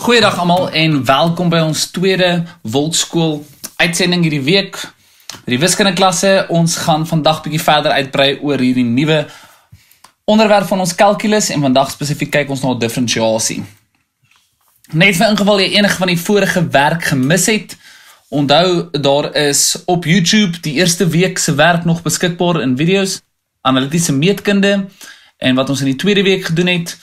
Goeiedag almal en welkom by ons tweede Woltskool uitsending hierdie week. Die wiskunde klasse, ons gaan vandag bietjie verder uitbrei oor hierdie nuwe onderwerp van ons kalkulus en vandag spesifiek kyk ons na diferensiasie. Net vir ingeval jy enige van die vorige werk gemis het, onthou daar is op YouTube die eerste week se werk nog beskikbaar in video's analitiese meetkunde en wat ons in die tweede week gedoen het,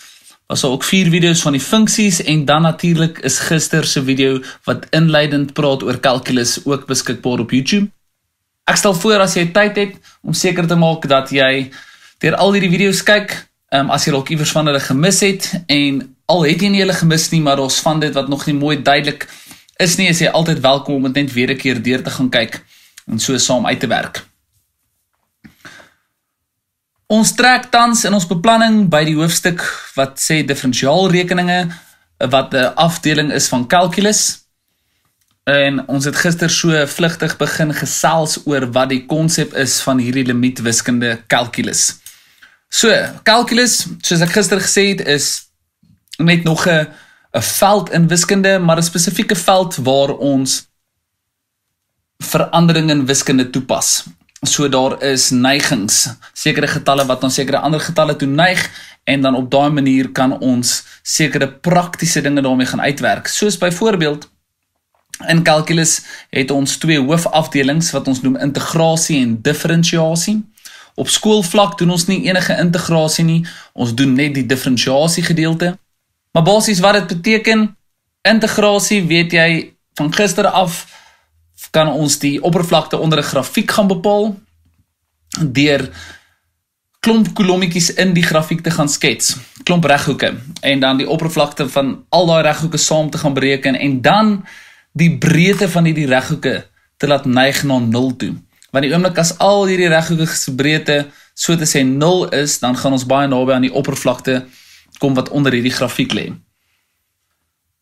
was daar ook vier video's van die funksies en dan natuurlik is gister se video wat inleidend praat oor calculus ook beskikbaar op YouTube. Ek stel voor as jy tyd het om seker te maak dat jy deur al hierdie video's kyk, um, as jy dalk iewers van hulle gemis het en al het jy nie hulle gemis nie, maar ons van dit wat nog nie mooi duidelik is nie, is jy altyd welkom om dit net weer 'n keer deur te gaan kyk en so saam uit te werk. Ons trek tans in ons beplanning by die hoofstuk wat sê diferensiaalrekeninge wat 'n afdeling is van kalkulus. En ons het gister so vlugtig begin gesels oor wat die konsep is van hierdie limietwiskunde kalkulus. So, kalkulus, soos ek gister gesê het, is net nog 'n 'n veld in wiskunde, maar 'n spesifieke veld waar ons veranderinge in wiskunde toepas. So daar is neigings, sekere getalle wat ons sekere ander getalle toe neig en dan op daai manier kan ons sekere praktiese dinge daarmee gaan uitwerk. Soos byvoorbeeld in kalkulus het ons twee hoofafdelings wat ons noem integrasie en diferensiasie. Op skoolvlak doen ons nie enige integrasie nie, ons doen net die diferensiasie gedeelte. Maar basies wat dit beteken, integrasie weet jy van gister af kan ons die oppervlakte onder 'n grafiek gaan bepaal deur klomp kolommetjies in die grafiek te gaan skets, klomp reghoeke en dan die oppervlakte van al daai reghoeke saam te gaan bereken en dan die breedte van hierdie reghoeke te laat neig na 0 toe. Want die oomblik as al hierdie reghoeke se breedte so te sê 0 is, dan gaan ons baie naby aan die oppervlakte kom wat onder hierdie grafiek lê.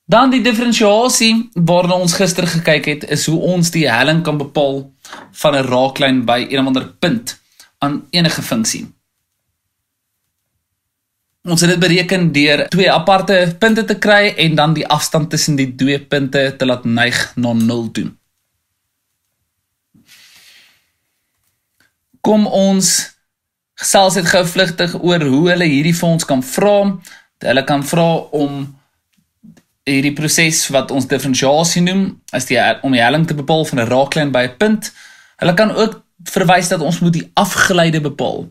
Dan die diferensiasie waarna ons gister gekyk het is hoe ons die helling kan bepaal van 'n raaklyn by 'n of ander punt aan enige funksie. Ons het dit bereken deur twee aparte punte te kry en dan die afstand tussen die twee punte te laat neig na 0 doen. Kom ons gesels net gou vlugtig oor hoe hulle hierdie vir ons kan vra. Hulle kan vra om hierdie proses wat ons diferensiasie noem, as die om die helling te bepaal van 'n raaklyn by 'n punt. Hulle kan ook verwys dat ons moet die afgeleide bepaal.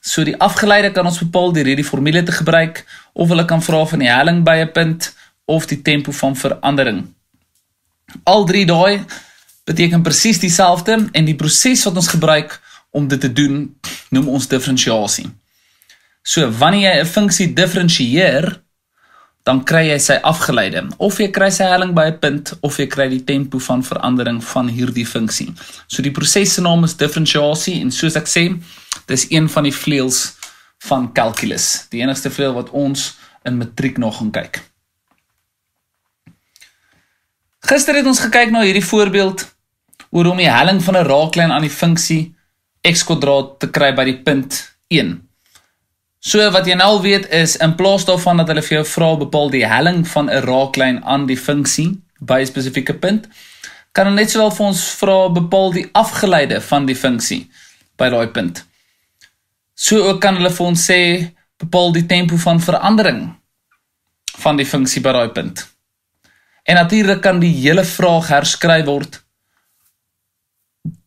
So die afgeleide kan ons bepaal deur hierdie formule te gebruik of hulle kan vra van die helling by 'n punt of die tempo van verandering. Al drie daai beteken presies dieselfde en die proses wat ons gebruik om dit te doen noem ons diferensiasie. So wanneer jy 'n funksie diferensieer, dan kry jy sy afgeleide of jy kry sy helling by 'n punt of jy kry die tempo van verandering van hierdie funksie. So die proses se naam is diferensiasie en soos ek sê, dis een van die vleuels van kalkulus. Die enigste vleuel wat ons in matriek nog gaan kyk. Gister het ons gekyk na hierdie voorbeeld oor hoe om die helling van 'n raaklyn aan die funksie x² te kry by die punt 1. So wat jy nou weet is in plaas daarvan dat hulle vir jou vra bepaal die helling van 'n raaklyn aan die funksie by 'n spesifieke punt, kan hulle net sowel vir ons vra bepaal die afgeleide van die funksie by daai punt. So ook kan hulle vir ons sê bepaal die tempo van verandering van die funksie by daai punt. En natuurlik kan die hele vraag herskryf word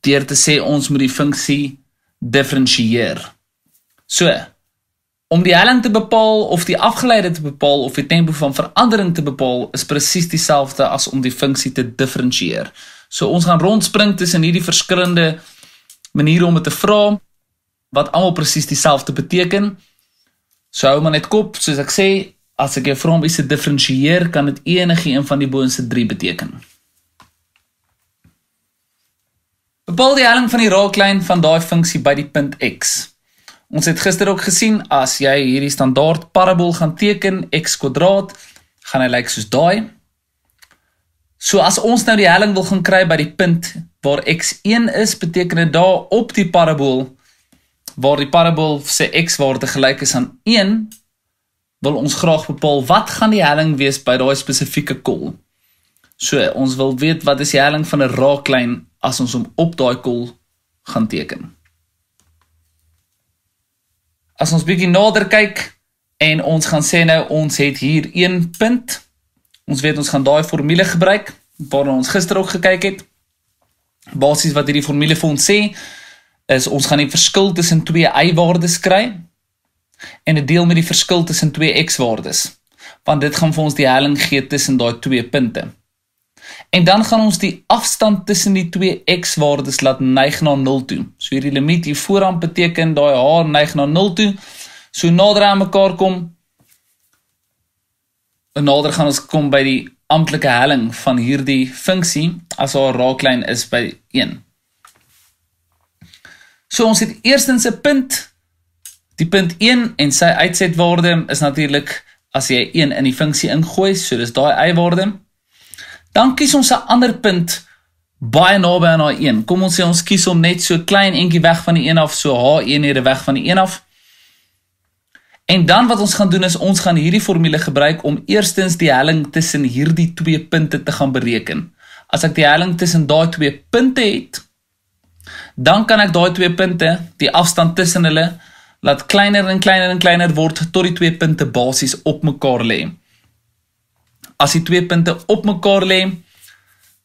deur te sê ons moet die funksie diferensieer. So Om die helling te bepaal of die afgeleide te bepaal of die tempo van verandering te bepaal is presies dieselfde as om die funksie te diferensieer. So ons gaan rondspring tussen hierdie verskillende maniere om dit te vra wat almal presies dieselfde beteken. Sou hou maar net kop, soos ek sê, as ek jou vra om iets te diferensieer, kan dit enige een van die boonste 3 beteken. Bepaal die helling van die raaklyn van daai funksie by die punt X. Ons het gister ook gesien as jy hierdie standaard parabool gaan teken x kwadraat gaan hy lyk like soos daai. So as ons nou die helling wil gaan kry by die punt waar x1 is, beteken dit daar op die parabool waar die parabool se x-waarde gelyk is aan 1 wil ons graag bepaal wat gaan die helling wees by daai spesifieke kol. So ons wil weet wat is die helling van 'n raaklyn as ons hom op daai kol gaan teken as ons bietjie nader kyk en ons gaan sê nou ons het hier 1 punt. Ons weet ons gaan daai formule gebruik waarna ons gister ook gekyk het. Basies wat hierdie formule vir ons sê is ons gaan die verskil tussen twee y-waardes kry en dit deel met die verskil tussen twee x-waardes. Want dit gaan vir ons die helling gee tussen daai twee punte. En dan gaan ons die afstand tussen die twee x-waardes laat neig na 0 toe. So hierdie limiet hier vooraan beteken daai h neig na 0 toe. So nader aan mekaar kom, nader gaan ons kom by die amptelike helling van hierdie funksie as haar raaklyn is by 1. So ons het eerstens 'n punt, die punt 1 en sy uitsetwaarde is natuurlik as jy 1 in die funksie ingooi, so dis daai y-waarde dan kies ons 'n ander punt baie naby aan daai een. Kom ons sê ons kies om net so klein entjie weg van die 1 af, so H1 hierde weg van die 1 af. En dan wat ons gaan doen is ons gaan hierdie formule gebruik om eerstens die helling tussen hierdie twee punte te gaan bereken. As ek die helling tussen daai twee punte het, dan kan ek daai twee punte, die afstand tussen hulle, laat kleiner en kleiner en kleiner word tot die twee punte basies op mekaar lê. As die twee punte op mekaar lê,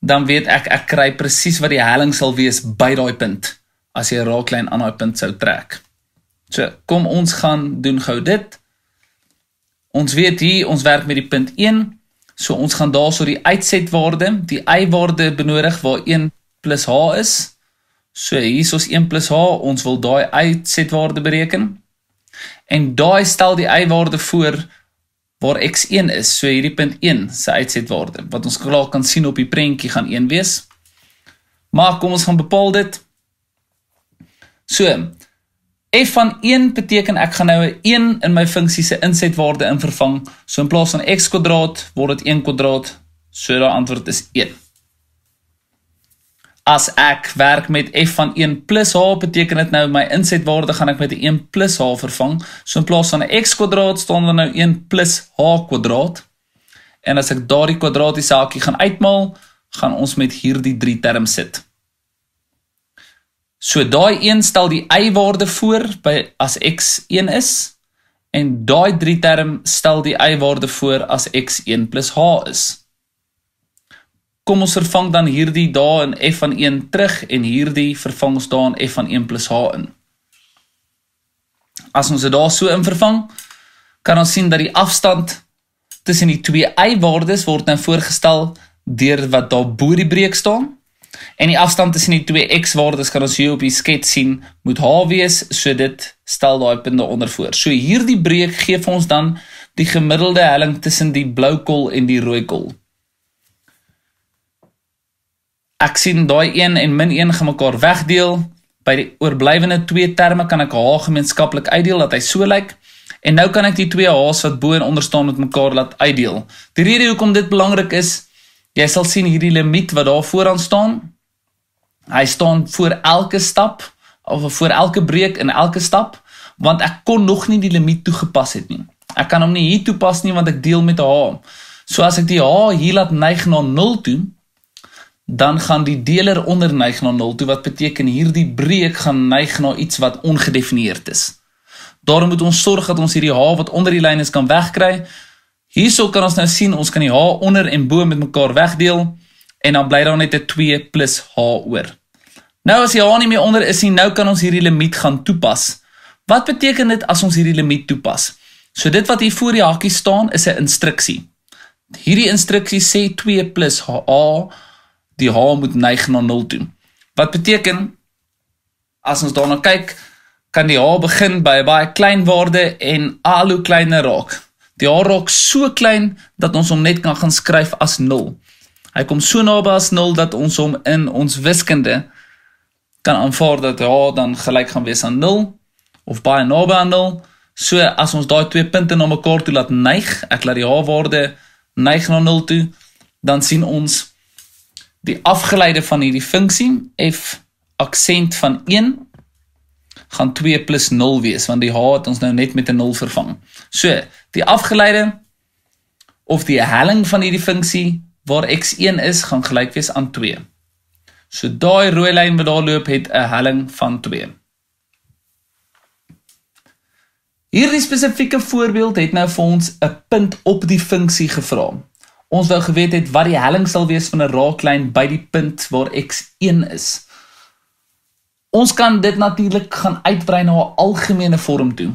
dan weet ek ek kry presies wat die helling sal wees by daai punt as jy 'n raaklyn aan daai punt sou trek. So, kom ons gaan doen gou dit. Ons weet hier ons werk met die punt 1, so ons gaan daarso die uitsetwaarde, die y-waarde benodig waar 1 h is. So hier is ons 1 h, ons wil daai uitsetwaarde bereken. En daai stel die y-waarde voor waar x1 is, so hierdie punt 1 se uitsetwaarde wat ons klaar kan sien op die prentjie gaan 1 wees. Maar kom ons gaan bepaal dit. So f van 1 beteken ek gaan nou 'n 1 in my funksie se insetwaarde invervang. So in plaas van x kwadraat word dit 1 kwadraat. So die antwoord is 1 as ek werk met f van 1 plus h beteken dit nou my insetwaarde gaan ek met 'n 1 plus h vervang. So in plaas van 'n x kwadraat staan daar nou 1 plus h kwadraat. En as ek daardie kwadratiese hakie gaan uitmaal, gaan ons met hierdie drie term sit. So daai 1 stel die y waarde voor by as x 1 is en daai drie term stel die y waarde voor as x 1 plus h is. Kom ons vervang dan hierdie dae in f van 1 terug en hierdie vervang ons dan f van 1 + h in. As ons dit daar so in vervang, kan ons sien dat die afstand tussen die twee y-waardes word nou voorgestel deur wat daar bo die breek staan en die afstand tussen die twee x-waardes kan ons hier op die skets sien moet h wees, so dit stel daai punte onder voor. So hierdie breek gee vir ons dan die gemiddelde helling tussen die blou kol en die rooi kol. Ek sien daai 1 en min 1 gemekaar wegdeel. By die oorblywende twee terme kan ek haar gemeenskaplik uitdeel dat hy so lyk. En nou kan ek die twee haas wat bo en onder staan met mekaar laat uitdeel. Die rede hoekom dit belangrik is, jy sal sien hierdie limiet wat daar vooraan staan. Hy staan voor elke stap of voor elke breek en elke stap want ek kon nog nie die limiet toegepas het nie. Ek kan hom nie hier toepas nie want ek deel met haar. So as ek die haar hier laat neig na 0 toe, dan gaan die deler onder neig na 0 toe wat beteken hierdie breek gaan neig na iets wat ongedefinieerd is. Daarom moet ons sorg dat ons hierdie h wat onder die lyn is kan wegkry. Hierso kan ons nou sien ons kan die h onder en bo met mekaar wegdeel en dan bly daar net 'n 2 h oor. Nou as die h nie meer onder is nie, nou kan ons hierdie limiet gaan toepas. Wat beteken dit as ons hierdie limiet toepas? So dit wat hier voor die hakkie staan is 'n instruksie. Hierdie instruksie sê 2 + h a die h moet neig na 0 toe. Wat beteken as ons daarna kyk, kan die h begin by 'n baie klein waarde en al hoe kleiner raak. Die h raak so klein dat ons hom net kan gaan skryf as 0. Hy kom so naby as 0 dat ons hom in ons wiskunde kan aanvaar dat h dan gelyk gaan wees aan 0 of baie naby aan 0. So as ons daai twee punte na mekaar toe laat neig, ek laat die h waarde neig na 0 toe, dan sien ons 0 Die afgeleide van hierdie funksie f aksent van 1 gaan 2 plus 0 wees want die h het ons nou net met 'n 0 vervang. So, die afgeleide of die helling van hierdie funksie waar x1 is gaan gelyk wees aan 2. So daai rooi lyn wat daar loop het 'n helling van 2. Hierdie spesifieke voorbeeld het nou vir ons 'n punt op die funksie gevra. Ons wou geweet het wat die helling sal wees van 'n raaklyn by die punt waar x1 is. Ons kan dit natuurlik gaan uitbrei na 'n algemene vorm toe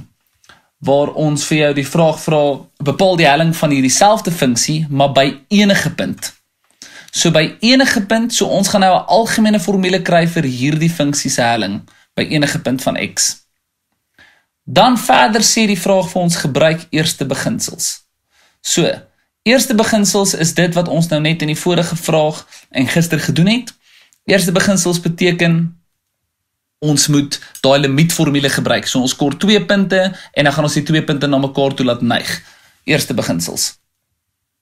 waar ons vir jou die vraag vra bepaal die helling van hierdie selfde funksie maar by enige punt. So by enige punt, so ons gaan nou 'n algemene formule kry vir hierdie funksie se helling by enige punt van x. Dan verder sê die vraag vir ons gebruik eerste beginsels. So, Eerste beginsels is dit wat ons nou net in die vorige vraag en gister gedoen het. Eerste beginsels beteken ons moet daai limietformule gebruik. So ons kort twee punte en dan gaan ons die twee punte na mekaar toe laat neig. Eerste beginsels.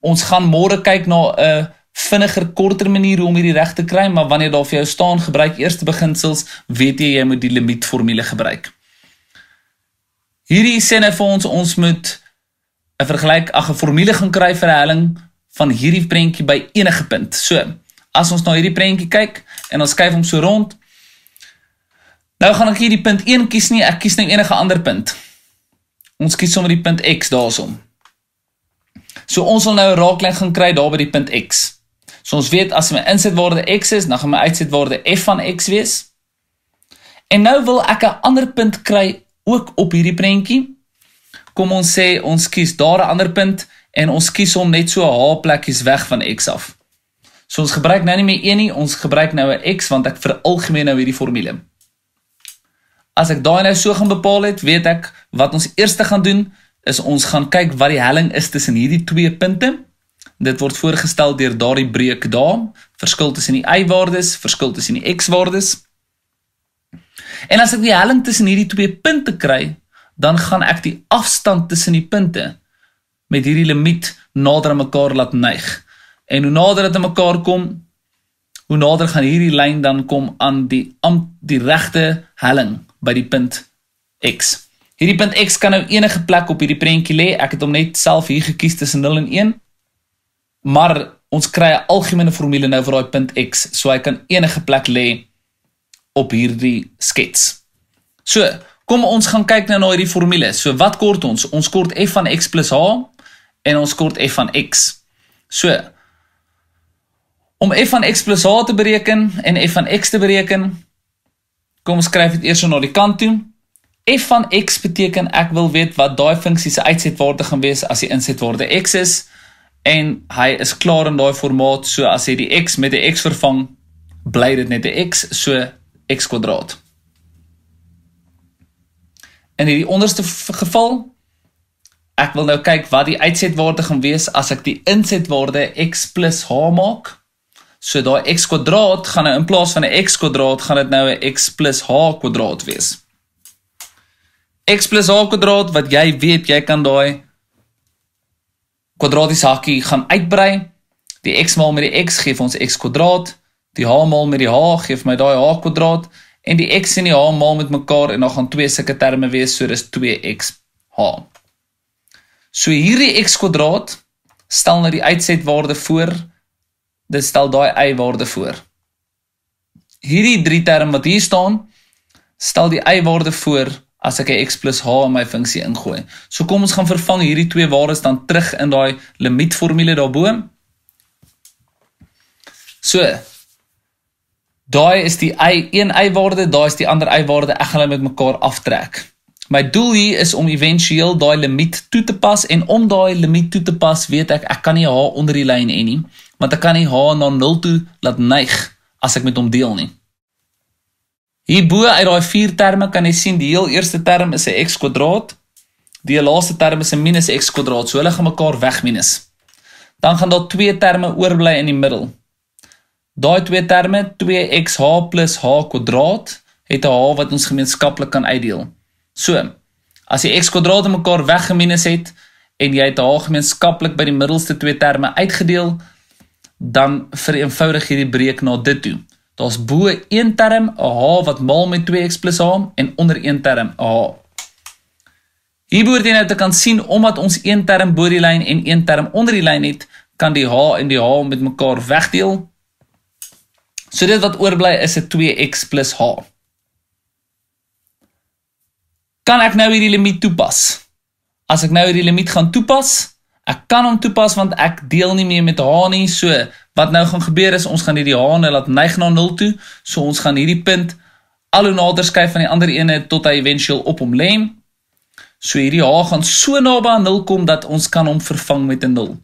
Ons gaan môre kyk na 'n vinniger korter manier om hierdie reg te kry, maar wanneer daar vir jou staan gebruik eerste beginsels, weet jy jy moet die limietformule gebruik. Hierdie sê net vir ons ons moet 'n vergelyk ag 'n formule gaan kry vir 'n helling van hierdie prentjie by enige punt. So, as ons na nou hierdie prentjie kyk en ons skuif hom so rond, nou gaan ek hierdie punt 1 kies nie, ek kies net nou enige ander punt. Ons kies sommer die punt X daarsom. So ons sal nou 'n raaklyn gaan kry daar by die punt X. So ons weet as my insetwaarde X is, dan gaan my uitsetwaarde F van X wees. En nou wil ek 'n ander punt kry ook op hierdie prentjie kom ons sê ons kies daar 'n ander punt en ons kies hom net so 'n half plekkies weg van x af. So ons gebruik nou nie meer 1 nie, ons gebruik nou 'n x want ek veralgemeen nou hierdie formule. As ek daai nou so gaan bepaal het, weet ek wat ons eerste gaan doen is ons gaan kyk wat die helling is tussen hierdie twee punte. Dit word voorgestel deur daardie breuk daar, verskil tussen die y-waardes, verskil tussen die x-waardes. En as ek die helling tussen hierdie twee punte kry, dan gaan ek die afstand tussen die punte met hierdie limiet nader aan mekaar laat neig. En hoe nader dit aan mekaar kom, hoe nader gaan hierdie lyn dan kom aan die amp, die regte helling by die punt X. Hierdie punt X kan nou enige plek op hierdie prentjie lê. Ek het hom net self hier gekies tussen 0 en 1. Maar ons kry 'n algemene formule nou vir daai punt X, so hy kan enige plek lê op hierdie skets. So, Kom ons gaan kyk nou na hierdie formule. So wat kort ons? Ons kort f van x plus h en ons kort f van x. So om f van x plus h te bereken en f van x te bereken, kom ons skryf dit eers aan die kant toe. f van x beteken ek wil weet wat daai funksie se uitsetwaarde gaan wees as die insetwaarde x is en hy is klaar in daai formaat, so as jy die x met 'n x vervang, bly dit net 'n x, so x kwadraat in hierdie onderste geval ek wil nou kyk wat die uitsetwaarde gaan wees as ek die insetwaarde x + h maak. So daai x kwadraat gaan nou in plaas van 'n x kwadraat gaan dit nou 'n x + h kwadraat wees. x + h kwadraat wat jy weet jy kan daai kwadratiese hakkie gaan uitbrei. Die x maal met die x gee vir ons x kwadraat, die h maal met die h gee vir my daai h kwadraat en die x en die h maal met mekaar en dan gaan twee sulke terme wees, so dis 2xh. So hierdie x kwadraat stel nou die uitsetwaarde voor. Dit stel daai y waarde voor. Hierdie drie term wat hier staan, stel die y waarde voor as ek 'n x + h in my funksie ingooi. So kom ons gaan vervang hierdie twee waardes dan terug in daai limietformule daarbo. So, Daai is die y, een y-waarde, daai is die ander y-waarde. Ek gaan hulle met mekaar aftrek. My doel hier is om éventueel daai limiet toe te pas en om daai limiet toe te pas, weet ek ek kan nie h onder die lyn hê nie, want ek kan nie h na 0 toe laat neig as ek met hom deel nie. Hierbo uit daai vier terme kan jy sien die heel eerste term is 'n x kwadraat. Die laaste term is 'n minus x kwadraat, so hulle gaan mekaar wegminus. Dan gaan daar twee terme oorbly in die middel. Daai twee terme, 2xh + h kwadraat, het 'n h wat ons gemeenskaplik kan uitdeel. So, as jy x kwadraat en mekaar weggeminus het en jy het h gemeenskaplik by die middelste twee terme uitgedeel, dan vereenvoudig hierdie breek na dit toe. Daar's bo een term 'n h wat maal met 2x + h en onder een term 'n h. Hierboor dien nou te kan sien omdat ons een term bo die lyn en een term onder die lyn het, kan die h en die h met mekaar wegdeel So dit wat oorbly is 'n 2x + h. Kan ek nou hierdie limiet toepas? As ek nou hierdie limiet gaan toepas, ek kan hom toepas want ek deel nie meer met h nie, so wat nou gaan gebeur is ons gaan hierdie h nou laat neig na 0 toe, so ons gaan hierdie punt al hoe nader skuif van die ander ene tot hy éventueel op hom lê. So hierdie h gaan so naby aan 0 kom dat ons kan hom vervang met 'n 0.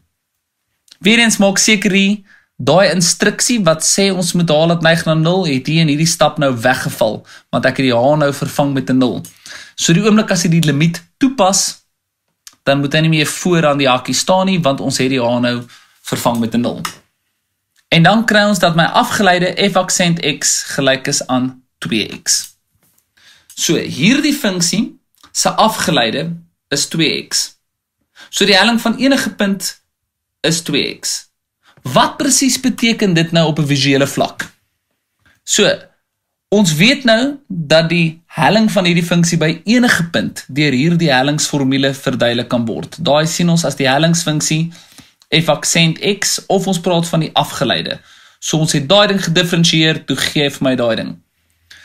Weerens maak seker hier Daai instruksie wat sê ons moet haal dit neig na 0, het hier in hierdie stap nou weggeval, want ek het die h nou vervang met 'n 0. So die oomblik as jy die limiet toepas, dan moet jy nie meer voor aan die hakkie staan nie, want ons het die h nou vervang met 'n 0. En dan kry ons dat my afgeleide f aksent x gelyk is aan 2x. So hierdie funksie se afgeleide is 2x. So die helling van enige punt is 2x wat presies beteken dit nou op 'n visuele vlak? So, ons weet nou dat die helling van hierdie funksie by enige punt deur hierdie hellingsformule verduidelik kan word. Daai sien ons as die hellingsfunksie f aksent x of ons praat van die afgeleide. So ons het daai ding gedifferensieer, toe gee vir my daai ding.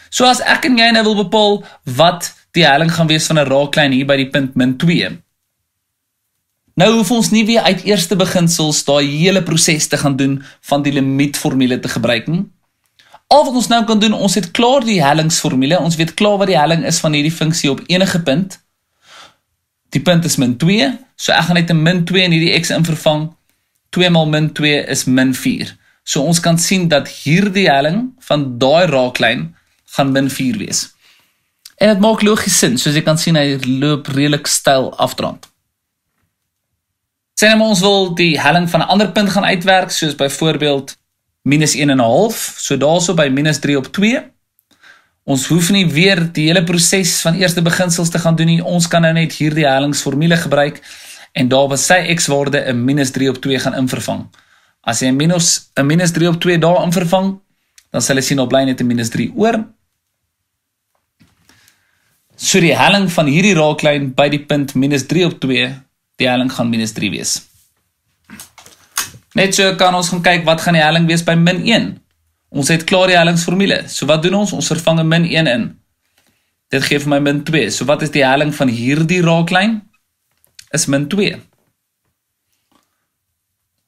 So as ek en jy nou wil bepaal wat die helling gaan wees van 'n raaklyn hier by die punt -2, Nou hoef ons nie weer uit eerste beginsels daai hele proses te gaan doen van die limietformule te gebruik nie. Al wat ons nou kan doen, ons het klaar die hellingsformule. Ons weet klaar wat die helling is van hierdie funksie op enige punt. Die punt is min -2, so ek gaan net 'n -2 in hierdie x in vervang. 2 maal -2 is -4. So ons kan sien dat hierdie helling van daai raaklyn gaan -4 wees. En dit maak logies sin, soos jy kan sien hy loop redelik styl afdraand. Sien hulle ons wil die helling van 'n ander punt gaan uitwerk soos byvoorbeeld minus 1 en 'n half, so daarso by minus 3 op 2. Ons hoef nie weer die hele proses van eerste beginsels te gaan doen nie. Ons kan nou net hierdie hellingsformule gebruik en daar waar sy x waarde 'n minus 3 op 2 gaan invervang. As jy 'n minus 'n minus 3 op 2 daar invervang, dan sal jy sien op bly net 'n minus 3 oor. So die helling van hierdie raaklyn by die punt minus 3 op 2 die helling gaan minus 3 wees. Net so kan ons gaan kyk wat gaan die helling wees by min 1. Ons het klaar die hellingsformule. So wat doen ons? Ons vervang min 1 in. Dit gee vir my min 2. So wat is die helling van hierdie raaklyn? Is min 2.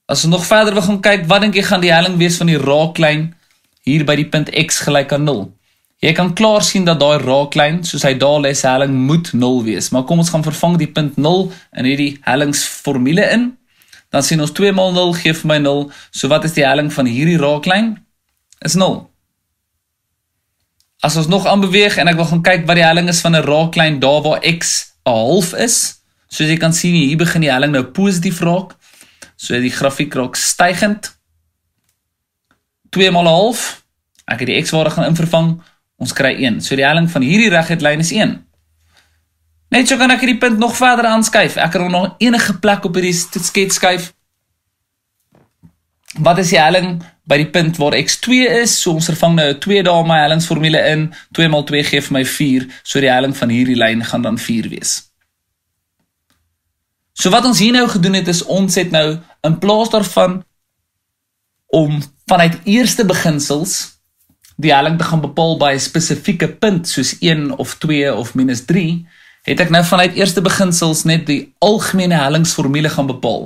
As ons nog verder wil gaan kyk, wat dink jy gaan die helling wees van die raaklyn hier by die punt x gelyk aan Jy kan klaar sien dat daai raaklyn, soos hy daar lê, se helling moet 0 wees. Maar kom ons gaan vervang die punt 0 in hierdie hellingsformule in. Dan sien ons 2 maal 0 gee vir my 0. So wat is die helling van hierdie raaklyn? Is 0. As ons nog aan beweeg en ek wil gaan kyk wat die helling is van 'n raaklyn daar waar x 'n half is. Soos jy kan sien, hier begin die helling nou positief raak. So die grafiek raak stygend. 2 maal 'n half. Ek het die x-waarde gaan invervang Ons kry 1. So die helling van hierdie reguitlyn is 1. Net so kan ek hierdie punt nog verder aanskuif. Ek kan nog enige plek op hierdie skets skuif. Wat is die helling by die punt waar x2 is? So ons vervang nou 'n 2 daar my hellingsformule in. 2 maal 2 gee vir my 4. So die helling van hierdie lyn gaan dan 4 wees. So wat ons hier nou gedoen het is ons het nou in plaas daarvan om vanuit eerste beginsels die helling te gaan bepaal by 'n spesifieke punt soos 1 of 2 of -3, het ek nou vanuit eerste beginsels net die algemene hellingsformule gaan bepaal.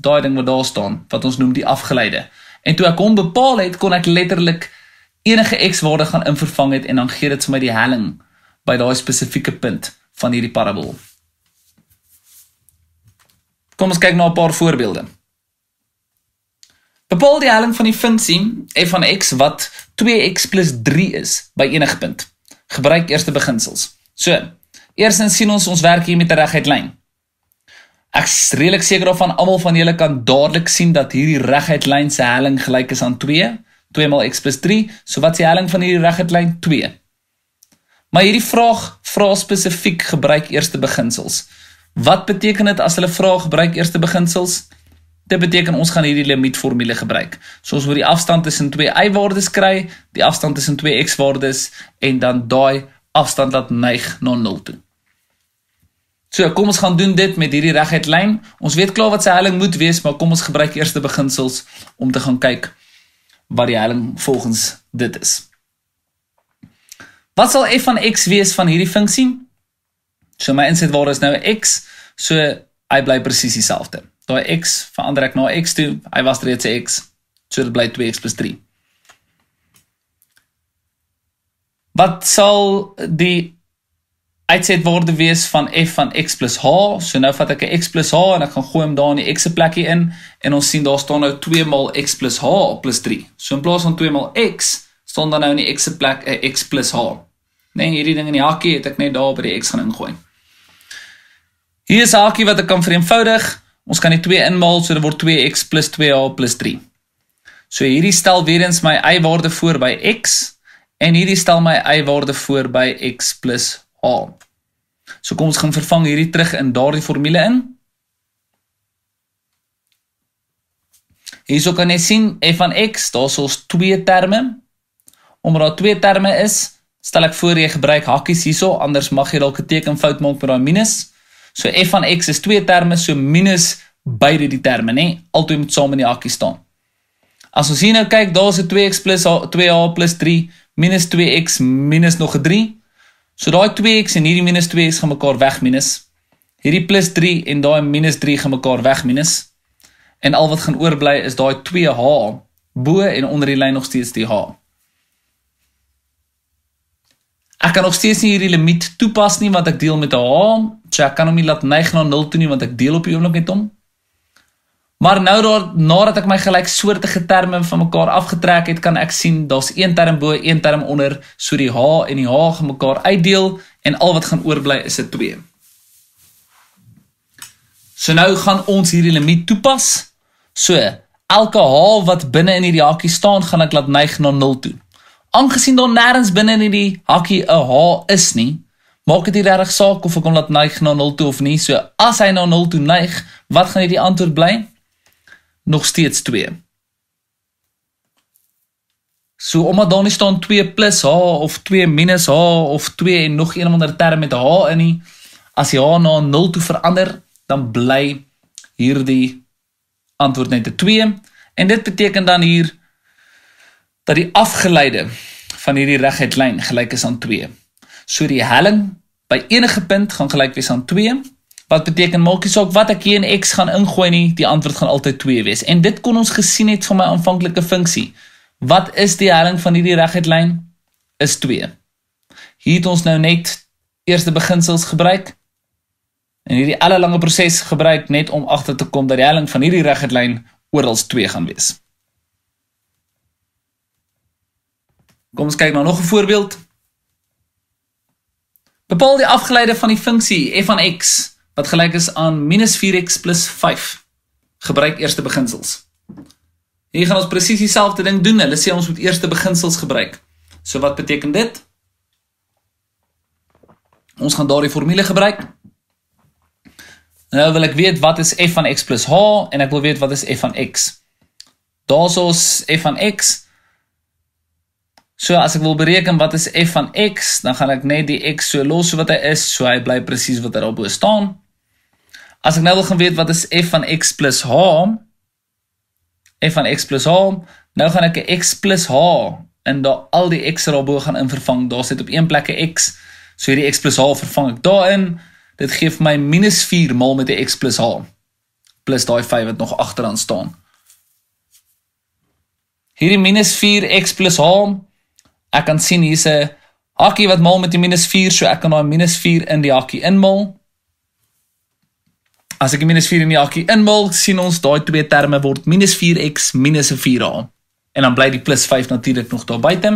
Daai ding wat daar staan, wat ons noem die afgeleide. En toe ek hom bepaal het, kon ek letterlik enige x-waarde gaan invervang het en dan gee dit vir my die helling by daai spesifieke punt van hierdie parabool. Kom ons kyk na 'n paar voorbeelde. Bepaal die helling van die funksie f van x wat 2x plus 3 is by enige punt. Gebruik eerste beginsels. So, eersin sien ons ons werk hier met 'n reguit lyn. Ek is redelik seker of van almal van julle kan dadelik sien dat hierdie reguit lyn se helling gelyk is aan 2, 2 maal x plus 3, so wat is die helling van hierdie reguit lyn 2. Maar hierdie vraag vra spesifiek gebruik eerste beginsels. Wat beteken dit as hulle vra gebruik eerste beginsels? Dit beteken ons gaan hierdie limiet formule gebruik. So ons moet die afstand tussen twee y-waardes kry, die afstand tussen twee x-waardes en dan daai afstand laat neig na 0 toe. So kom ons gaan doen dit met hierdie reguit lyn. Ons weet klaar wat sy helling moet wees, maar kom ons gebruik eerste beginsels om te gaan kyk wat die helling volgens dit is. Wat sal f van x wees van hierdie funksie? So my insit waar is nou x, so hy bly presies dieselfde. Daai x verander ek na x toe. Hy was reeds 'n x. So dit bly 2x + 3. Wat sal die uitsetwaarde wees van f van x + h? So nou vat ek 'n x + h en ek gaan gooi hom daar in die x se plekkie in en ons sien daar staan nou 2 maal x + h + 3. So in plaas van 2 maal x staan daar nou in die x se plek 'n x + h. Nee, hierdie ding in die hakkie het ek net daar by die x gaan ingooi. Hier is 'n hakkie wat ek kan vereenvoudig. Ons kan die 2 inmaal, so dit word 2x + 2a + 3. So hierdie stel weer eens my y-waarde voor by x en hierdie stel my y-waarde voor by x + a. So kom ons gaan vervang hierdie terug in daardie formule in. Hierso kan jy sien f van x, daar's ons twee terme. Omdat daar twee terme is, stel ek voor jy gebruik hakkies hierso, anders mag jy dalk 'n tekenfout maak met daai minus. So f van x is twee terme, so minus beide die terme, nê? Altoe moet saam in die hakkie staan. As ons hier nou kyk, daar's 'n 2x plus 2a plus 3 minus 2x minus nog 'n 3. So daai 2x en hierdie minus 2x gaan mekaar weg minus. Hierdie plus 3 en daai minus 3 gaan mekaar weg minus. En al wat gaan oorbly is daai 2h bo en onder die lyn nog steeds die h. Ek kan nog steeds nie hierdie limiet toepas nie want ek deel met 'n h So ek kan hom nie laat neig na 0 toe nie want ek deel op die oomblik net hom. Maar nou daar nadat ek my gelyksoortige terme van mekaar afgetrek het, kan ek sien daar's een term bo, een term onder, so die h en die h gaan mekaar uitdeel en al wat gaan oorbly is 'n 2. So nou gaan ons hierdie limiet toepas. So elke h wat binne in hierdie hakkie staan, gaan ek laat neig na 0 toe. Aangesien daar nêrens binne in hierdie hakkie 'n h is nie, Maak dit regtig saak of ek hom laat neig na 0 toe of nie. So as hy na 0 toe neig, wat gaan hierdie antwoord bly? Nog steeds 2. So omdat daar nie staan 2 h of 2 h of 2 en nog een ander term met h in nie, as jy h na 0 toe verander, dan bly hierdie antwoord net 'n 2 en dit beteken dan hier dat die afgeleide van hierdie reguit lyn gelyk is aan 2. So die helling by enige punt gaan gelyk wees aan 2. Wat beteken maak nie saak wat ek hier in x gaan ingooi nie, die antwoord gaan altyd 2 wees. En dit kon ons gesien het van my aanvanklike funksie. Wat is die helling van hierdie reguitlyn? Is 2. Hier het ons nou net eerste beginsels gebruik. En hierdie alle lange proses gebruik net om agter te kom dat die helling van hierdie reguitlyn oral 2 gaan wees. Kom ons kyk na nou nog 'n voorbeeld. Bepaal die afgeleide van die funksie f van x wat gelyk is aan -4x + 5. Gebruik eerste beginsels. Hier gaan ons presies dieselfde ding doen. Hulle sê ons moet eerste beginsels gebruik. So wat beteken dit? Ons gaan daardie formule gebruik. Nou wil ek weet wat is f van x + h en ek wil weet wat is f van x. Daarsoos f van x So as ek wil bereken wat is f van x, dan gaan ek net die x so los so wat hy is, so hy bly presies wat hy daar bo staan. As ek nou wil gaan weet wat is f van x + h, f van x + h, nou gaan ek 'n x + h in daar al die x daar bo gaan invervang. Daar sit op een plek 'n x, so hierdie x + h vervang ek daarin. Dit gee vir my -4 maal met die x + h plus daai 5 wat nog agteraan staan. Hierdie -4x + h Ek kan sien hier's 'n hakkie wat mal met die minus 4, so ek kan daai minus 4 in die hakkie inmal. As ek minus 4 in die hakkie inmal, sien ons daai twee terme word minus 4x minus 4a. En dan bly die plus 5 natuurlik nog daar buite.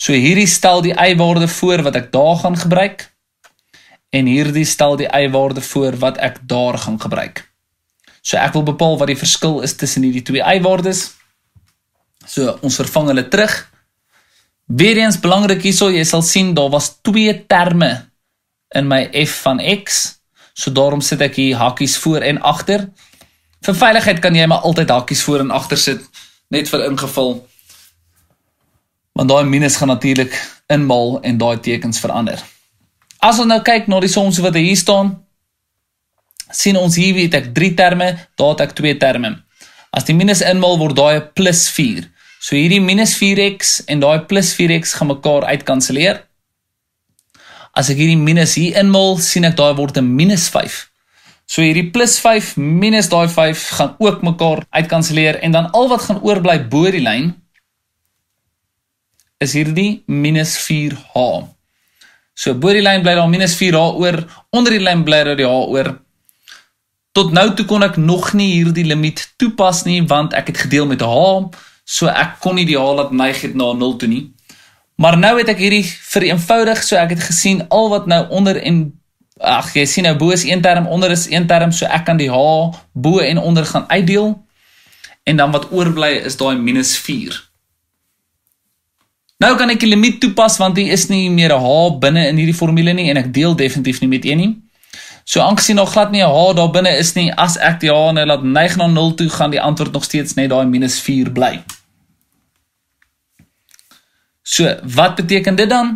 So hierdie stel die y-waarde voor wat ek daar gaan gebruik. En hierdie stel die y-waarde voor wat ek daar gaan gebruik. So ek wil bepaal wat die verskil is tussen hierdie twee y-waardes. So ons vervang hulle terug. Weerens belangrik hierso, jy sal sien daar was twee terme in my f van x. So daarom sit ek hier hakkies voor en agter. Vir veiligheid kan jy maar altyd hakkies voor en agter sit net vir ingeval. Want daai minus gaan natuurlik inmal en daai tekens verander. As ons nou kyk na die soms wat hier staan, sien ons hier weet ek 3 terme, daar het ek 2 terme. As die minus inmal word daai 4. So hierdie minus 4x en daai plus 4x gaan mekaar uitkanselleer. As ek hierdie minus hier inmul, sien ek daai word 'n minus 5. So hierdie plus 5 minus daai 5 gaan ook mekaar uitkanselleer en dan al wat gaan oorbly bo die lyn is hierdie minus 4h. So bo die lyn bly daar minus 4h oor, onder die lyn bly daar die h oor. Tot nou toe kon ek nog nie hierdie limiet toepas nie want ek het gedeel met h. So ek kon nie die haal wat neig het na 0 toe nie. Maar nou het ek hierdie vereenvoudig, so ek het gesien al wat nou onder en ag jy sien nou bo is een term, onder is een term, so ek kan die haal bo en onder gaan uitdeel. En dan wat oorbly is daai minus 4. Nou kan ek die limiet toepas want hier is nie meer 'n h binne in hierdie formule nie en ek deel definitief nie met 1 nie. So aangesien nog glad nie 'n h daar binne is nie, as ek die h nou laat neig na 0 toe gaan, die antwoord nog steeds net daai -4 bly. So, wat beteken dit dan?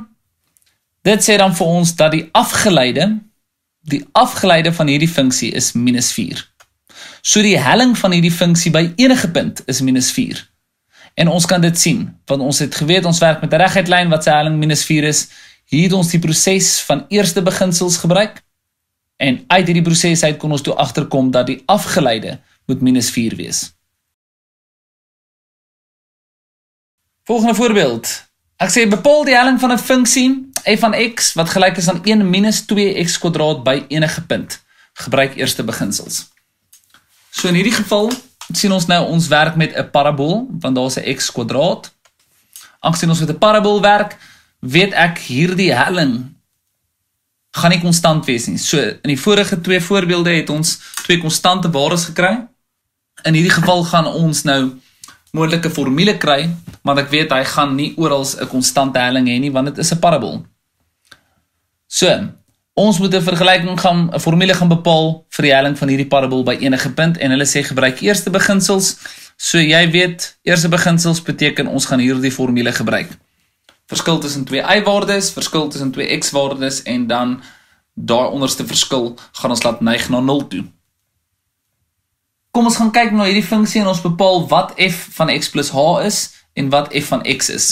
Dit sê dan vir ons dat die afgeleide die afgeleide van hierdie funksie is -4. So die helling van hierdie funksie by enige punt is -4. En ons kan dit sien want ons het geweet ons werk met 'n reguitlyn wat sy helling -4 is. Hier het ons die proses van eerste beginsels gebruik en uit hierdie proses uit kon ons toe agterkom dat die afgeleide moet -4 wees. Volgende voorbeeld. Ek sê bepaal die helling van 'n funksie f van x wat gelyk is aan 1 2x² by enige punt. Gebruik eerste beginsels. So in hierdie geval sien ons nou ons werk met 'n parabool want daar's 'n x². Aangesien ons met 'n parabool werk, weet ek hierdie helling gaan nie konstant wees nie. So in die vorige twee voorbeelde het ons twee konstante waardes gekry. In hierdie geval gaan ons nou moontlike formule kry, maar ek weet hy gaan nie oral 'n konstante helling hê nie want dit is 'n parabool. So, ons moet 'n vergelyking gaan 'n formule gaan bepaal vir die helling van hierdie parabool by enige punt en hulle sê gebruik eerste beginsels. So jy weet, eerste beginsels beteken ons gaan hierdie formule gebruik. Verskil tussen twee y-waardes, verskil tussen twee x-waardes en dan daaronderste verskil gaan ons laat neig na 0 toe. Kom ons gaan kyk na hierdie funksie en ons bepaal wat f van x + h is en wat f van x is.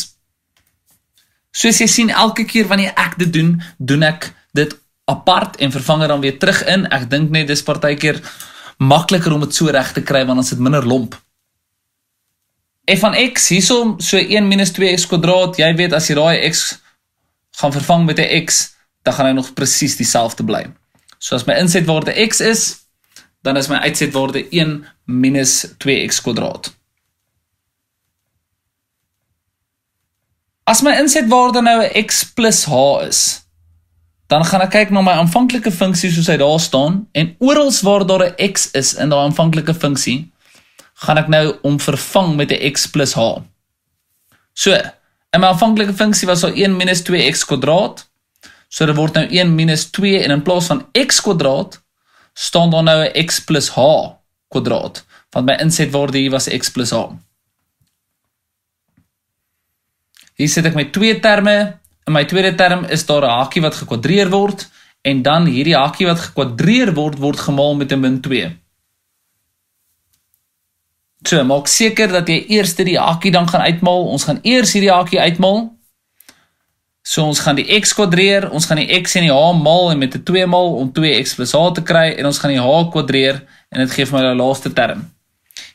Soos jy sien, elke keer wanneer ek dit doen, doen ek dit apart en vervang dit dan weer terug in. Ek dink net dis partykeer makliker om dit so reg te kry want ons het minder lomp. f van x hierso so 1 - 2x², jy weet as jy daai x gaan vervang met 'n x, dan gaan hy nog presies dieselfde bly. So as my insetwaarde x is 1 dan is my uitsetwaarde 1 minus 2x kwadraat. As my insetwaarde nou 'n x plus h is, dan gaan ek kyk na my aanvanklike funksie soos hy daar staan en oral waar daar 'n x is in daai aanvanklike funksie, gaan ek nou om vervang met 'n x plus h. So, in my aanvanklike funksie was daar 1 minus 2x kwadraat. So dit word nou 1 minus 2 en in plaas van x kwadraat staan daar nou 'n x + h kwadraat, want my insetwaarde hier was x + h. Hier sit ek met twee terme. In my tweede term is daar 'n hakie wat gekwadreer word en dan hierdie hakie wat gekwadreer word word gemaal met 'n min 2. So, maak seker dat jy eers die hakie dan gaan uitmaal. Ons gaan eers hierdie hakie uitmaal. So ons gaan die x kwadreer, ons gaan die x en die h maal en met 'n 2 maal om 2x + h te kry en ons gaan die h kwadreer en dit gee vir my die laaste term.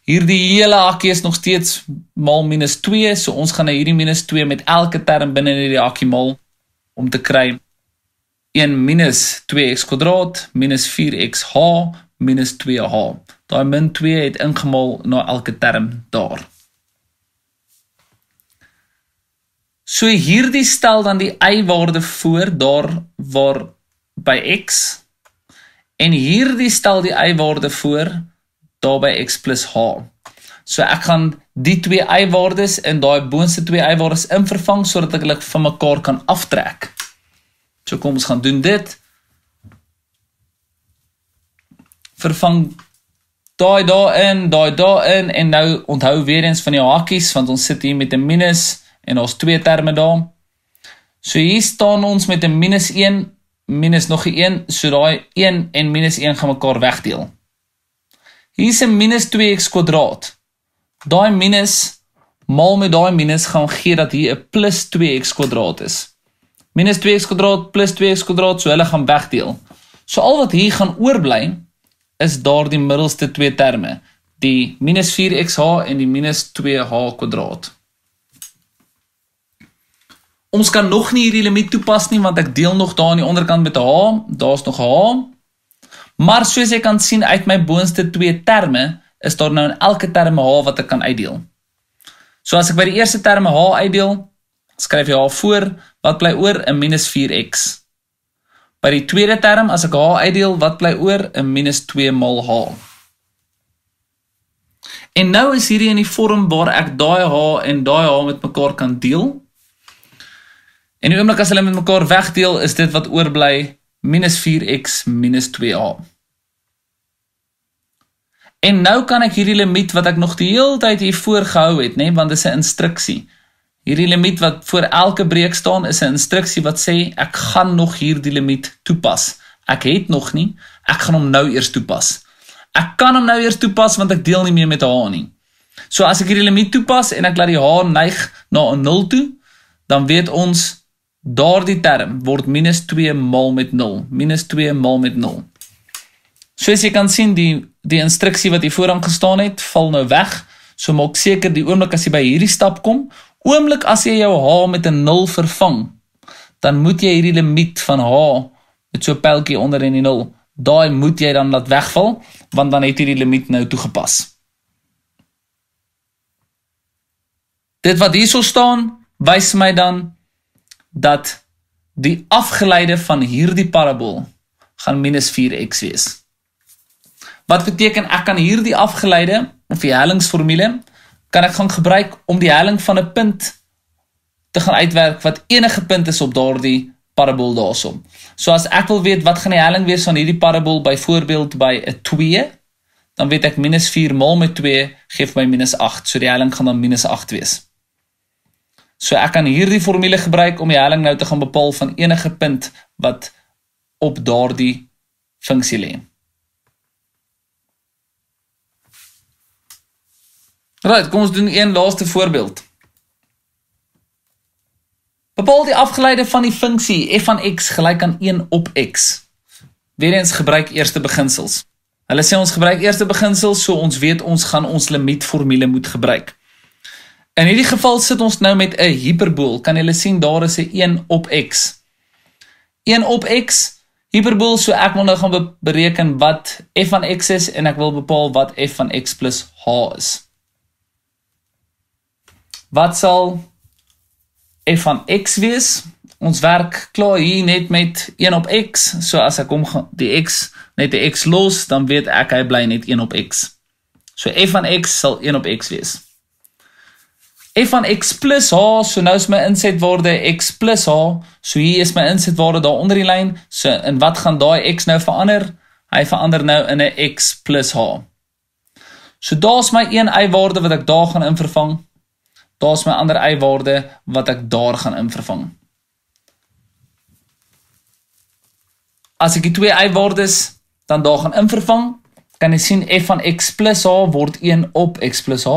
Hierdie hele hakkie is nog steeds maal minus 2, so ons gaan na nou hierdie minus 2 met elke term binne in hierdie hakkie maal om te kry 1 minus 2x kwadraat minus 4xh minus 2h. Daai min 2 het ingemaal na elke term daar. So hierdie stel dan die y-waarde voor daar waar by x en hierdie stel die y-waarde voor daar by x + h. So ek gaan die twee y-waardes in daai boonste twee y-waardes in vervang sodat ek hulle van mekaar kan aftrek. So kom ons gaan doen dit. Vervang daai daarin, daai daarin en nou onthou weer eens van die hakies want ons sit hier met 'n minus -1 en ons twee terme daar. So hier staan ons met 'n minus 1 minus nog 'n 1, so daai 1 en minus 1 gaan mekaar wegdeel. Hier is 'n minus 2x kwadraat. Daai minus maal met daai minus gaan gee dat hier 'n plus 2x kwadraat is. Minus 2x kwadraat plus 2x kwadraat, so hulle gaan wegdeel. So al wat hier gaan oorbly is daardie middelste twee terme, die minus 4xh en die minus 2h kwadraat. Ons kan nog nie hierdie limiet toepas nie want ek deel nog daar aan die onderkant met 'n h, daar's nog 'n h. Maar soos jy kan sien uit my boonste twee terme, is daar nou in elke term 'n h wat ek kan uitdeel. So as ek by die eerste term 'n h uitdeel, skryf jy h voor, wat bly oor 'n -4x. By die tweede term, as ek h uitdeel, wat bly oor 'n -2 mal h. En nou is hierdie in die vorm waar ek daai h en daai h met mekaar kan deel En die oomblik as hulle met mekaar wegdeel, is dit wat oorbly -4x -2a. En nou kan ek hierdie limiet wat ek nog die hele tyd hier voorgehou het, nê, nee, want dit is 'n instruksie. Hierdie limiet wat voor elke breek staan is 'n instruksie wat sê ek gaan nog hierdie limiet toepas. Ek het nog nie, ek gaan hom nou eers toepas. Ek kan hom nou eers toepas want ek deel nie meer met haar nie. So as ek hierdie limiet toepas en ek laat die haar neig na 'n 0 toe, dan weet ons Daardie term word minus 2 maal met 0, minus 2 maal met 0. Soos jy kan sien, die die instruksie wat hier vooraan gestaan het, val nou weg. So maak seker die oomblik as jy by hierdie stap kom, oomblik as jy jou h met 'n 0 vervang, dan moet jy hierdie limiet van h met so 'n pyltjie onder in die 0, daai moet jy dan laat wegval, want dan het jy die limiet nou toegepas. Dit wat hierso staan, wys my dan dat die afgeleide van hierdie parabool gaan -4x wees. Wat beteken ek kan hierdie afgeleide of die hellingsformule kan ek gaan gebruik om die helling van 'n punt te gaan uitwerk wat enige punt is op daardie parabool daarsom. So as ek wil weet wat gaan die helling wees van hierdie parabool byvoorbeeld by 'n 2, dan weet ek -4 maal met 2 gee vir my -8, so die helling gaan dan -8 wees. So ek kan hierdie formule gebruik om die helling nou te gaan bepaal van enige punt wat op daardie funksie lê. Right, kom ons doen een laaste voorbeeld. Bepaal die afgeleide van die funksie f van x gelyk aan 1 op x. Weerens gebruik eerste beginsels. Hulle sê ons gebruik eerste beginsels so ons weet ons gaan ons limietformule moet gebruik. In hierdie geval sit ons nou met 'n hiperbool. Kan julle sien daar is 'n 1 op x. 1 op x hiperbool, so ek moet nou gaan bereken wat f van x is en ek wil bepaal wat f van x plus h is. Wat sal f van x wees? Ons werk klaar hier net met 1 op x, so as ek hom die x net die x los, dan weet ek hy bly net 1 op x. So f van x sal 1 op x wees. F van X plus H, so nou is my insetwaarde X plus H. So hier is my insetwaarde daar onder die lyn. So in wat gaan daai X nou verander? Hy verander nou in 'n X plus H. So daar's my een y waarde wat ek daar gaan in vervang. Daar's my ander y waarde wat ek daar gaan in vervang. As ek die twee y waardes dan daar gaan in vervang, kan jy sien f van x + h word 1 op x + h.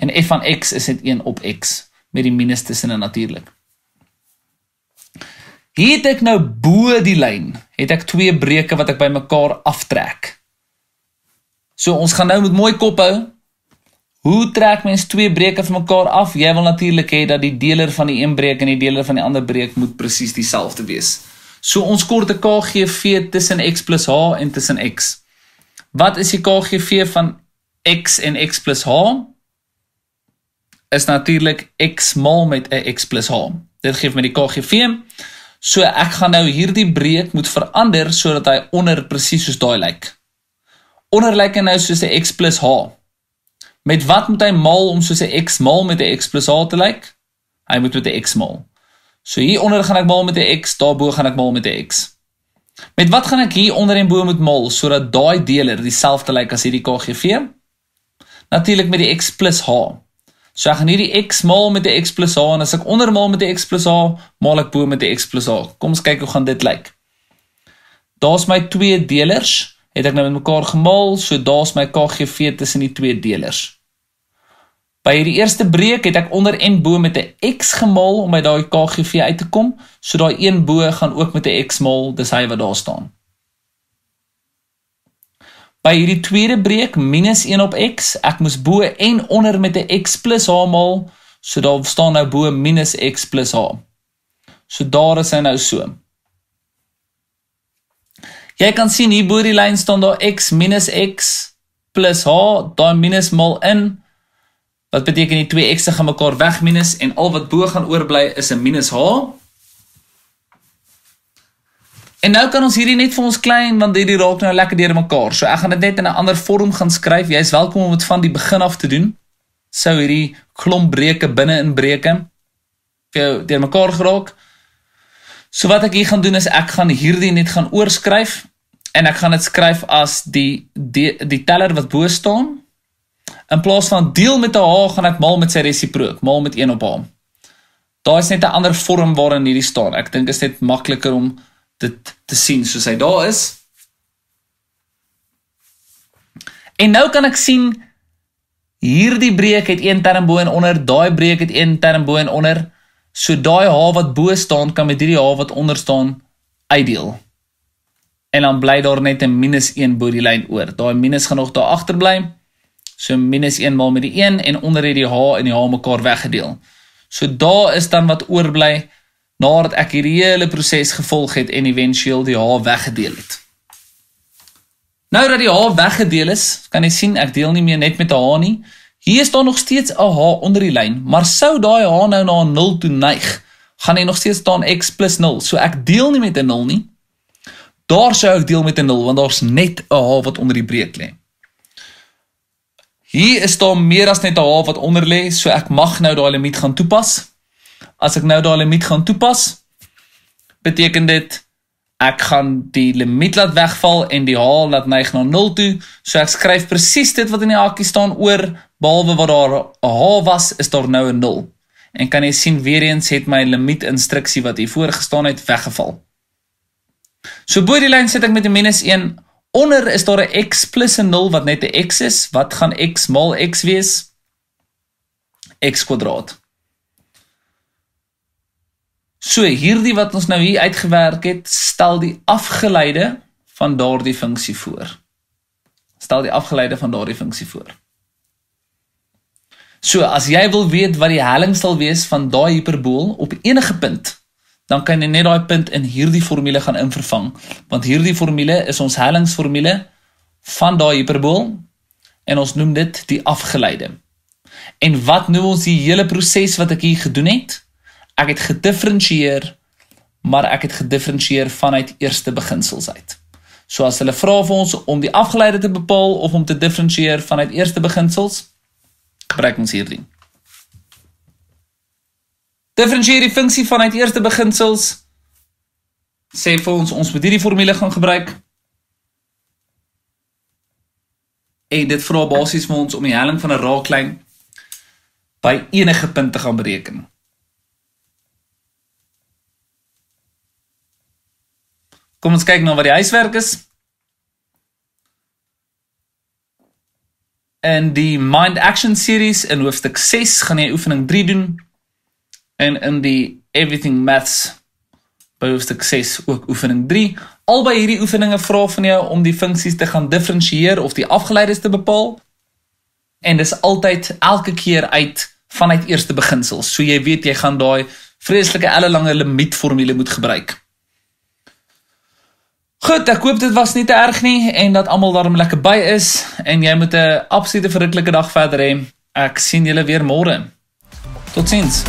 En f van x is net 1 op x met die minus tussen en natuurlik. Hier het ek nou bo die lyn, het ek twee breuke wat ek bymekaar aftrek. So ons gaan nou met mooi kop hou. Hoe trek mens twee breuke van mekaar af? Jy wil natuurlik hê dat die deler van die een breuk en die deler van die ander breuk moet presies dieselfde wees. So ons kort 'n KGV tussen x + h en tussen x. Wat is die KGV van x en x + h? is natuurlik x maal met 'n x + h. Dit gee my die KGV. So ek gaan nou hierdie breek moet verander sodat hy onder presies soos daai lyk. Onder lyk hy nou soos 'n x + h. Met wat moet hy maal om soos 'n x maal met 'n x + h te lyk? Hy moet met 'n x maal. So hieronder gaan ek maal met 'n x, daarbo gaan ek maal met 'n x. Met wat gaan ek hier onder en bo moet maal sodat daai deler dieselfde lyk as hierdie KGV? Natuurlik met die x + h. So ek gaan hierdie x maal met 'n x plus a en as ek onder maal met 'n x plus a, maal ek bo met 'n x plus a. Kom ons kyk hoe gaan dit lyk. Daar's my twee delers, het ek nou met mekaar gemaal, so daar's my KGV tussen die twee delers. By hierdie eerste breek het ek onder en bo met 'n x gemaal om uit daai KGV uit te kom, so daai een bo gaan ook met 'n x maal, dis hy wat daar staan. By hierdie tweede breek -1 op x, ek moes bo en onder met 'n x plus h maal, so daar staan nou bo -x plus h. So daar is hy nou so. Jy kan sien hier bo die lyn staan daar x - x plus h, daai minus maal in. Wat beteken die twee x se gaan mekaar weg minus en al wat bo gaan oorbly is 'n -h. En nou kan ons hierdie net vir ons klein want hierdie raak nou lekker deur mekaar. So ek gaan dit net in 'n ander vorm gaan skryf. Jy is welkom om dit van die begin af te doen. Sou hierdie klombreuke binne inbreuke vir jou deur mekaar geraak. So wat ek hier gaan doen is ek gaan hierdie net gaan oorskryf en ek gaan dit skryf as die die die teller wat bo staan. In plaas van deel met 'n h gaan ek maal met sy resiprook, maal met 1 op h. Daar is net 'n ander vorm waarin hierdie staan. Ek dink dit is net makliker om dit te sien soos hy daar is. En nou kan ek sien hierdie breek het een term bo en onder, daai breek het een term bo en onder. So daai h wat bo staan kan met hierdie h wat onder staan uitdeel. En dan bly daar net 'n minus 1 bo die lyn oor. Daai minus gaan nog daar agter bly. So minus 1 maal met die 1 en onder het die h en die h mekaar weggedeel. So daar is dan wat oorbly nadat ek hierdie hele proses gevolg het en éventueel die haar weggedeel het. Nou dat die haar weggedeel is, kan jy sien ek deel nie meer net met 'n haar nie. Hier is daar nog steeds 'n haar onder die lyn, maar sou daai haar nou na 0 toe neig, gaan hy nog steeds staan x + 0. So ek deel nie met 'n 0 nie. Daar sou ek deel met 'n 0 want daar's net 'n haar wat onder die breek lê. Hier is daar meer as net 'n haar wat onder lê, so ek mag nou daai limiet gaan toepas. As ek nou daai limiet gaan toepas, beteken dit ek gaan die limiet laat wegval en die haal laat neig na 0 toe. So ek skryf presies dit wat in die hakie staan oor behalwe wat daar 'n haal was, is daar nou 'n 0. En kan jy sien weer eens het my limiet instruksie wat hier voor gestaan het weggeval. So bo die lyn sit ek met 'n minus 1. Onder is daar 'n x plus 'n 0 wat net 'n x is. Wat gaan x maal x wees? x kwadraat. So hierdie wat ons nou hier uitgewerk het, stel die afgeleide van daardie funksie voor. Stel die afgeleide van daardie funksie voor. So as jy wil weet wat die helling sal wees van daai hiperbool op enige punt, dan kan jy net daai punt in hierdie formule gaan invervang, want hierdie formule is ons hellingsformule van daai hiperbool en ons noem dit die afgeleide. En wat noem ons die hele proses wat ek hier gedoen het? Ek het gedifferensieer, maar ek het gedifferensieer vanuit eerste beginsels uit. So as hulle vra vir ons om die afgeleide te bepaal of om te diferensieer vanuit eerste beginsels, gebruik ons hierdie. Diferensieer die funksie vanuit eerste beginsels sê vir ons ons moet hierdie formule gaan gebruik. En dit vra basies vir ons om die helling van 'n raaklyn by enige punt te gaan bereken. Kom ons kyk nou wat die huiswerk is. En die mind action series in hoofstuk 6 gaan jy oefening 3 doen en in die everything maths hoofstuk 6 ook oefening 3. Albei hierdie oefeninge vra van jou om die funksies te gaan diferensieer of die afgeleides te bepaal. En dis altyd elke keer uit vanuit eerste beginsels. So jy weet jy gaan daai vreeslike ellelange limiet formule moet gebruik. Goed, ek hoop dit was nie te erg nie en dat almal daarom lekker by is en jy moet 'n absolute verruklike dag verder hê. Ek sien julle weer môre. Totsiens.